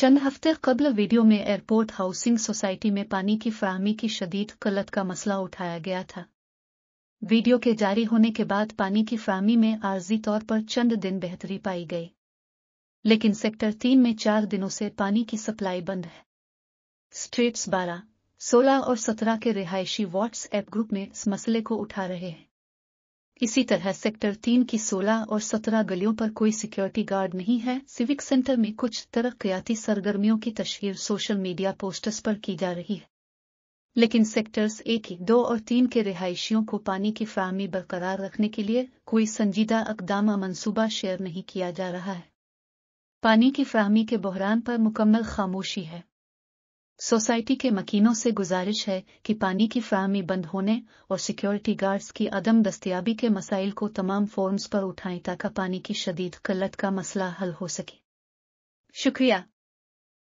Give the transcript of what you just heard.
चंद हफ्ते कबल वीडियो में एयरपोर्ट हाउसिंग सोसाइटी में पानी की फराहमी की शदीद कलत का मसला उठाया गया था वीडियो के जारी होने के बाद पानी की फराहमी में आर्जी तौर पर चंद दिन बेहतरी पाई गई लेकिन सेक्टर तीन में चार दिनों से पानी की सप्लाई बंद है स्ट्रीट्स बारह सोलह और सत्रह के रिहायशी व्हाट्सएप ग्रुप में इस मसले को उठा रहे हैं इसी तरह सेक्टर तीन की सोलह और सत्रह गलियों पर कोई सिक्योरिटी गार्ड नहीं है सिविक सेंटर में कुछ तरक्याती सरगर्मियों की तस्वीर सोशल मीडिया पोस्टर्स पर की जा रही है लेकिन सेक्टर्स एक दो और तीन के रिहायशियों को पानी की फ्राहमी बरकरार रखने के लिए कोई संजीदा अकदाम मनसूबा शेयर नहीं किया जा रहा है पानी की फ्राहमी के बहरान पर मुकम्मल खामोशी है सोसाइटी के मकीनों से गुजारिश है कि पानी की फ्राहमी बंद होने और सिक्योरिटी गार्ड्स की अदम दस्तियाबी के मसाइल को तमाम फॉर्म्स पर उठाएं ताकि पानी की शदीद कलत का मसला हल हो सके शुक्रिया